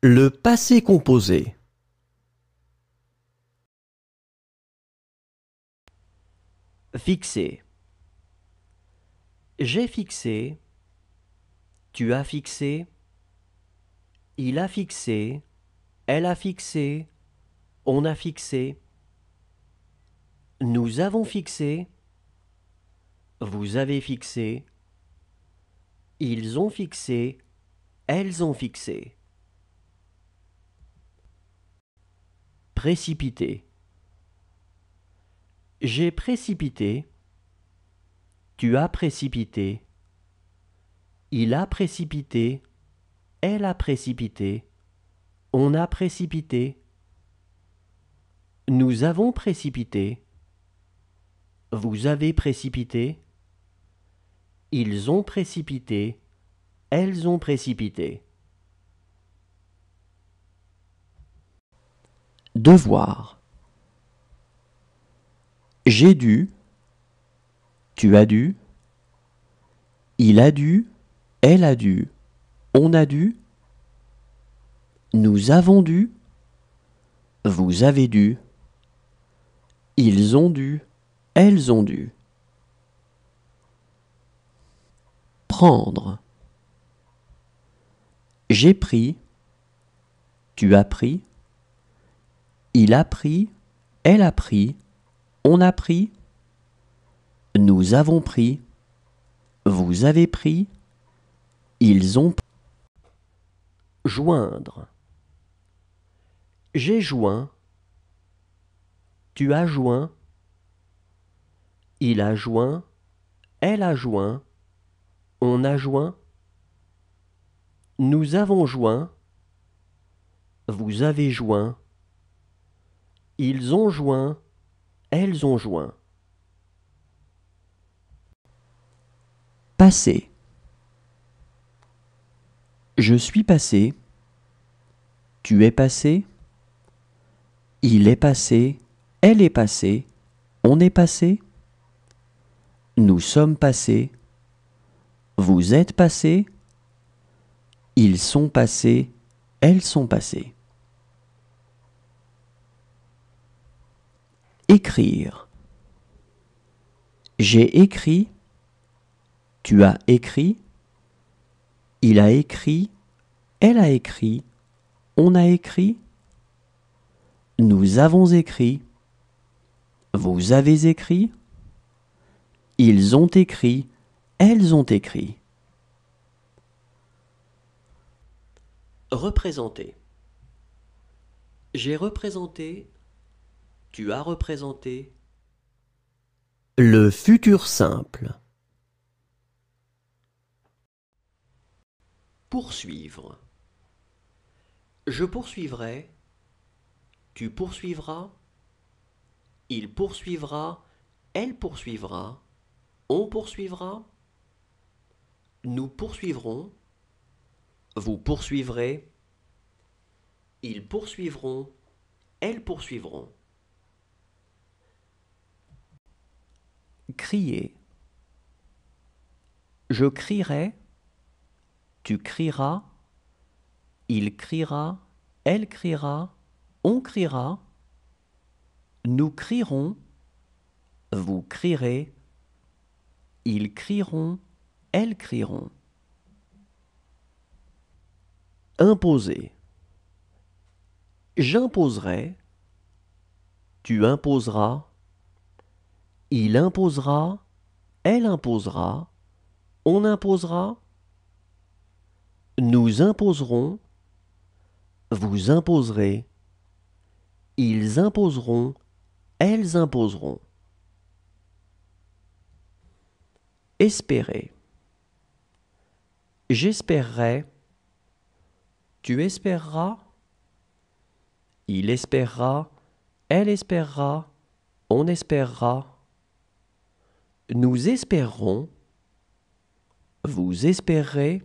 Le passé composé. Fixer. J'ai fixé. Tu as fixé. Il a fixé. Elle a fixé. On a fixé. Nous avons fixé. Vous avez fixé. Ils ont fixé. Elles ont fixé. Précipité. J'ai précipité. Tu as précipité. Il a précipité. Elle a précipité. On a précipité. Nous avons précipité. Vous avez précipité. Ils ont précipité. Elles ont précipité. Devoir. J'ai dû. Tu as dû. Il a dû. Elle a dû. On a dû. Nous avons dû. Vous avez dû. Ils ont dû. Elles ont dû. Prendre. J'ai pris. Tu as pris. Il a pris, elle a pris, on a pris, nous avons pris, vous avez pris, ils ont pris. Joindre. J'ai joint, tu as joint, il a joint, elle a joint, on a joint, nous avons joint, vous avez joint. Ils ont joint. Elles ont joint. Passé. Je suis passé. Tu es passé. Il est passé. Elle est passée. On est passé. Nous sommes passés. Vous êtes passés. Ils sont passés. Elles sont passées. Écrire. J'ai écrit. Tu as écrit. Il a écrit. Elle a écrit. On a écrit. Nous avons écrit. Vous avez écrit. Ils ont écrit. Elles ont écrit. Représenter. J'ai représenté tu as représenté le futur simple. Poursuivre. Je poursuivrai. Tu poursuivras. Il poursuivra. Elle poursuivra. On poursuivra. Nous poursuivrons. Vous poursuivrez. Ils poursuivront. Elles poursuivront. crier. Je crierai, tu crieras, il criera, elle criera, on criera, nous crierons, vous crierez, ils crieront, elles crieront. Imposer. J'imposerai, tu imposeras, il imposera, elle imposera, on imposera, nous imposerons, vous imposerez, ils imposeront, elles imposeront. Espérer. J'espérerai. Tu espéreras. Il espérera. Elle espérera. On espérera nous espérons, vous espérez,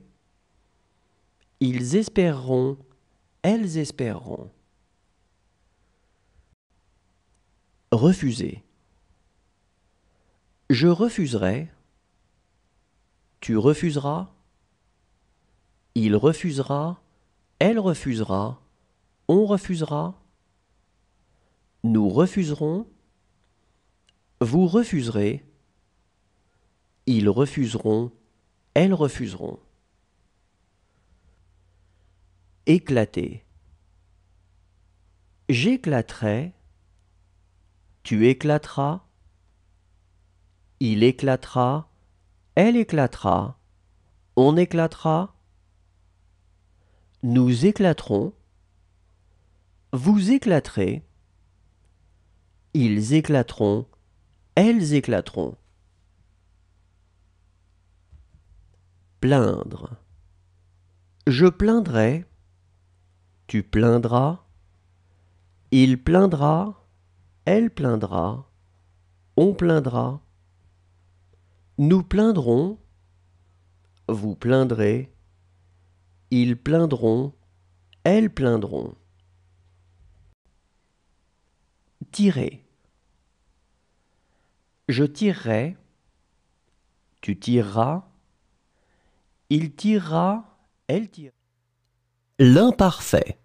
ils espéreront, elles espéreront. Refuser. Je refuserai, tu refuseras, il refusera, elle refusera, on refusera, nous refuserons, vous refuserez, ils refuseront, elles refuseront. Éclater. J'éclaterai, tu éclateras, il éclatera, elle éclatera, on éclatera, nous éclaterons, vous éclaterez, ils éclateront, elles éclateront. Plaindre. Je plaindrai. Tu plaindras. Il plaindra. Elle plaindra. On plaindra. Nous plaindrons. Vous plaindrez. Ils plaindront. Elles plaindront. Tirer. Je tirerai. Tu tireras. Il tirera, elle tira. L'imparfait.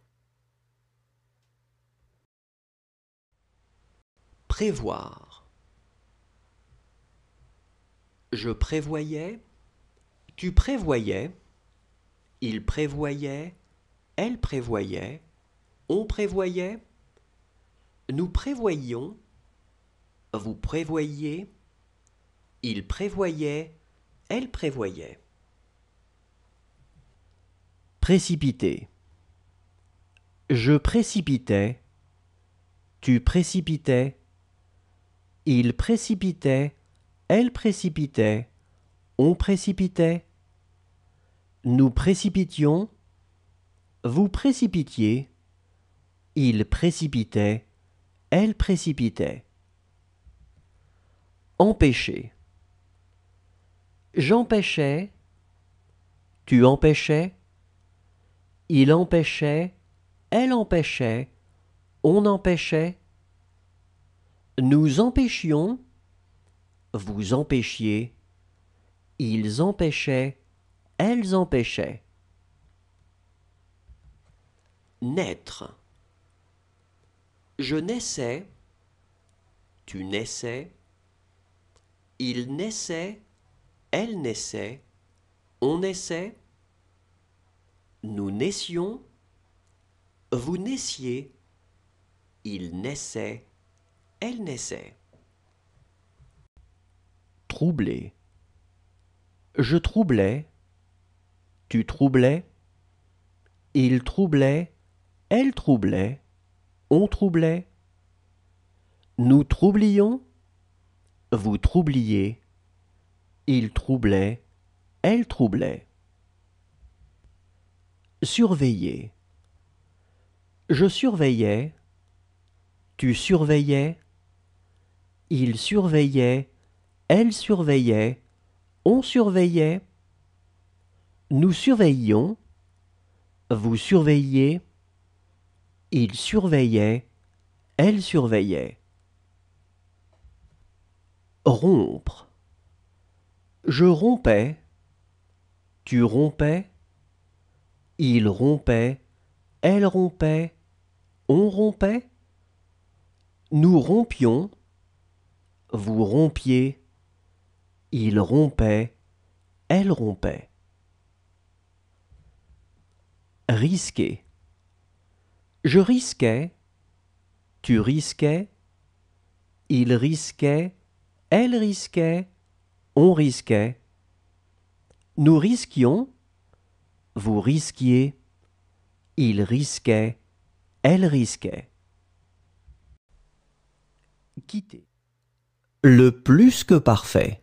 Prévoir. Je prévoyais, tu prévoyais, il prévoyait, elle prévoyait, on prévoyait, nous prévoyions, vous prévoyiez, il prévoyait, elle prévoyait. Précipiter. Je précipitais. Tu précipitais. Il précipitait. Elle précipitait. On précipitait. Nous précipitions. Vous précipitiez. Il précipitait. Elle précipitait. Empêcher. J'empêchais. Tu empêchais. Il empêchait, elle empêchait, on empêchait. Nous empêchions, vous empêchiez, ils empêchaient, elles empêchaient. Naître. Je naissais, tu naissais, il naissait, elle naissait, on naissait. Nous naissions, vous naissiez, il naissait, elle naissait. Troublé. Je troublais, tu troublais, il troublait, elle troublait, on troublait. Nous troublions, vous troubliez, il troublait, elle troublait. Surveiller. Je surveillais. Tu surveillais. Il surveillait. Elle surveillait. On surveillait. Nous surveillions. Vous surveillez Il surveillait. Elle surveillait. Rompre. Je rompais. Tu rompais. Il rompait, elle rompait, on rompait. Nous rompions, vous rompiez. Il rompait, elle rompait. Risquer. Je risquais, tu risquais, il risquait, elle risquait, on risquait. Nous risquions, vous risquiez, il risquait, elle risquait. Quitter. Le plus que parfait.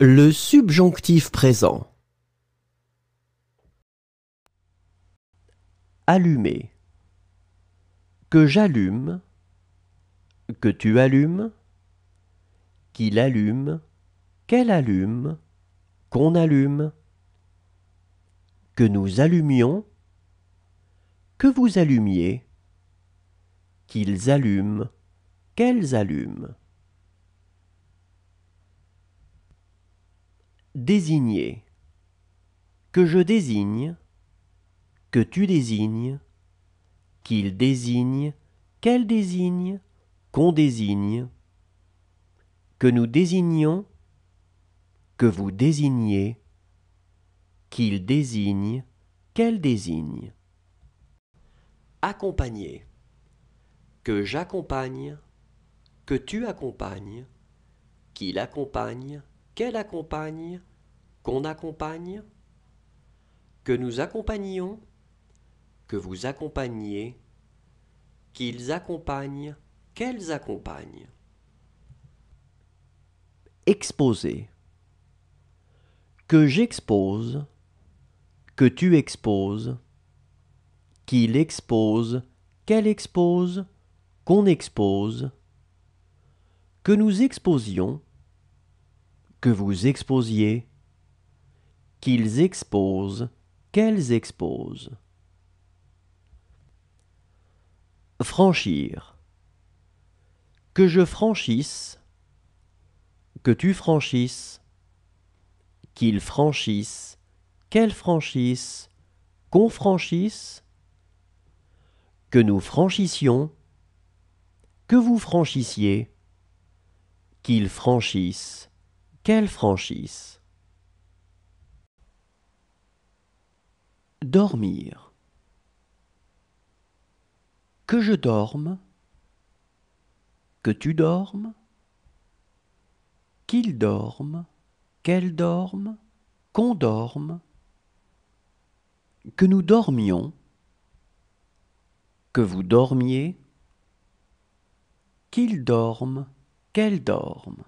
Le subjonctif présent. Allumer. Que j'allume, que tu allumes, qu'il allume, qu'elle allume, qu'on allume. Que nous allumions, que vous allumiez, qu'ils allument, qu'elles allument. Désigner. Que je désigne, que tu désignes, qu'il désigne, qu'elle désigne, qu'on désigne, que nous désignions, que vous désignez qu'il désigne, qu'elle désigne. Accompagner. Que j'accompagne, que tu accompagnes, qu'il accompagne, qu'elle accompagne, qu'on accompagne, que nous accompagnions, que vous accompagniez, qu'ils accompagnent, qu'elles accompagnent. Exposer. Que j'expose, que tu exposes, qu'il expose, qu'elle expose, qu'on expose, que nous exposions, que vous exposiez, qu'ils exposent, qu'elles exposent. Franchir. Que je franchisse, que tu franchisses, qu'ils franchissent, qu'elles franchissent, qu'on franchisse, que nous franchissions, que vous franchissiez, qu'ils franchissent, qu'elles franchissent. Dormir. Que je dorme. Que tu dormes. Qu'il dorme. Qu'elle dorme. Qu'on dorme. Que nous dormions. Que vous dormiez. Qu'il dorme. Qu'elle dorme.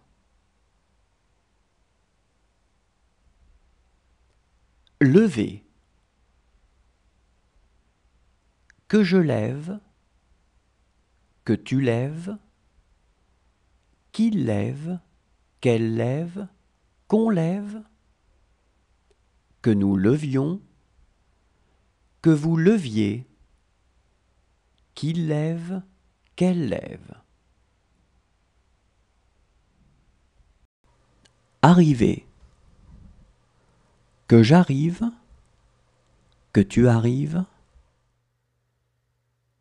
Lever. que je lève, que tu lèves, qui lève, qu'elle lève, qu'on lève, que nous levions, que vous leviez, qui lève, qu'elle lève. Arriver. Que j'arrive, que tu arrives,